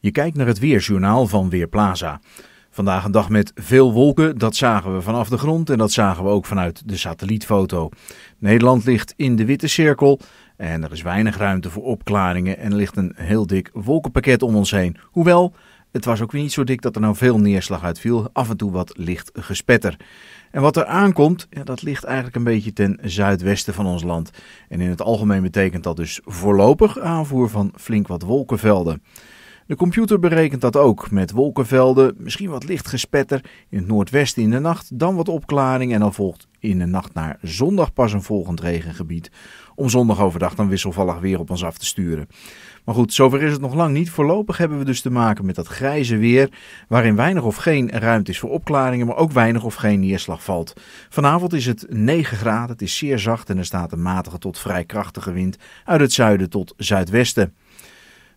Je kijkt naar het weersjournaal van Weerplaza. Vandaag een dag met veel wolken, dat zagen we vanaf de grond en dat zagen we ook vanuit de satellietfoto. Nederland ligt in de witte cirkel en er is weinig ruimte voor opklaringen en er ligt een heel dik wolkenpakket om ons heen. Hoewel, het was ook weer niet zo dik dat er nou veel neerslag uitviel, af en toe wat licht gespetter. En wat er aankomt, ja, dat ligt eigenlijk een beetje ten zuidwesten van ons land. En in het algemeen betekent dat dus voorlopig aanvoer van flink wat wolkenvelden. De computer berekent dat ook, met wolkenvelden, misschien wat licht gespetter, in het noordwesten in de nacht, dan wat opklaring en dan volgt in de nacht naar zondag pas een volgend regengebied, om zondag overdag dan wisselvallig weer op ons af te sturen. Maar goed, zover is het nog lang niet. Voorlopig hebben we dus te maken met dat grijze weer, waarin weinig of geen ruimte is voor opklaringen, maar ook weinig of geen neerslag valt. Vanavond is het 9 graden, het is zeer zacht en er staat een matige tot vrij krachtige wind uit het zuiden tot zuidwesten.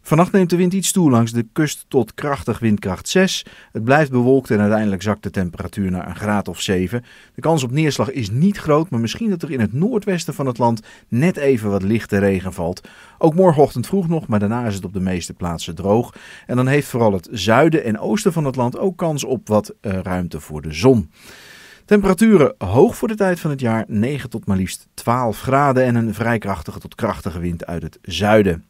Vannacht neemt de wind iets toe langs de kust tot krachtig windkracht 6. Het blijft bewolkt en uiteindelijk zakt de temperatuur naar een graad of 7. De kans op neerslag is niet groot, maar misschien dat er in het noordwesten van het land net even wat lichte regen valt. Ook morgenochtend vroeg nog, maar daarna is het op de meeste plaatsen droog. En dan heeft vooral het zuiden en oosten van het land ook kans op wat eh, ruimte voor de zon. Temperaturen hoog voor de tijd van het jaar, 9 tot maar liefst 12 graden en een vrij krachtige tot krachtige wind uit het zuiden.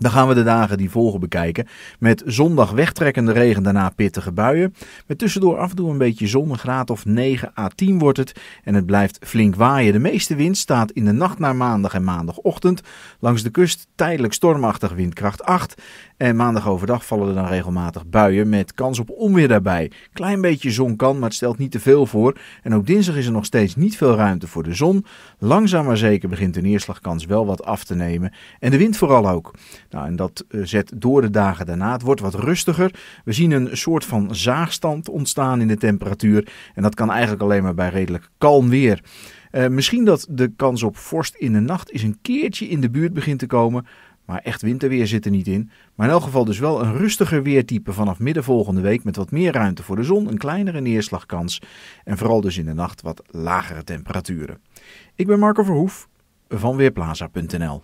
Dan gaan we de dagen die volgen bekijken. Met zondag wegtrekkende regen, daarna pittige buien. Met tussendoor af en toe een beetje zon, een graad of 9 à 10 wordt het. En het blijft flink waaien. De meeste wind staat in de nacht naar maandag en maandagochtend. Langs de kust tijdelijk stormachtig windkracht 8. En maandag overdag vallen er dan regelmatig buien met kans op onweer daarbij. Klein beetje zon kan, maar het stelt niet te veel voor. En ook dinsdag is er nog steeds niet veel ruimte voor de zon. Langzaam maar zeker begint de neerslagkans wel wat af te nemen. En de wind vooral ook. Nou, en dat eh, zet door de dagen daarna. Het wordt wat rustiger. We zien een soort van zaagstand ontstaan in de temperatuur. En dat kan eigenlijk alleen maar bij redelijk kalm weer. Eh, misschien dat de kans op vorst in de nacht eens een keertje in de buurt begint te komen. Maar echt winterweer zit er niet in. Maar in elk geval dus wel een rustiger weertype vanaf midden volgende week. Met wat meer ruimte voor de zon, een kleinere neerslagkans. En vooral dus in de nacht wat lagere temperaturen. Ik ben Marco Verhoef van Weerplaza.nl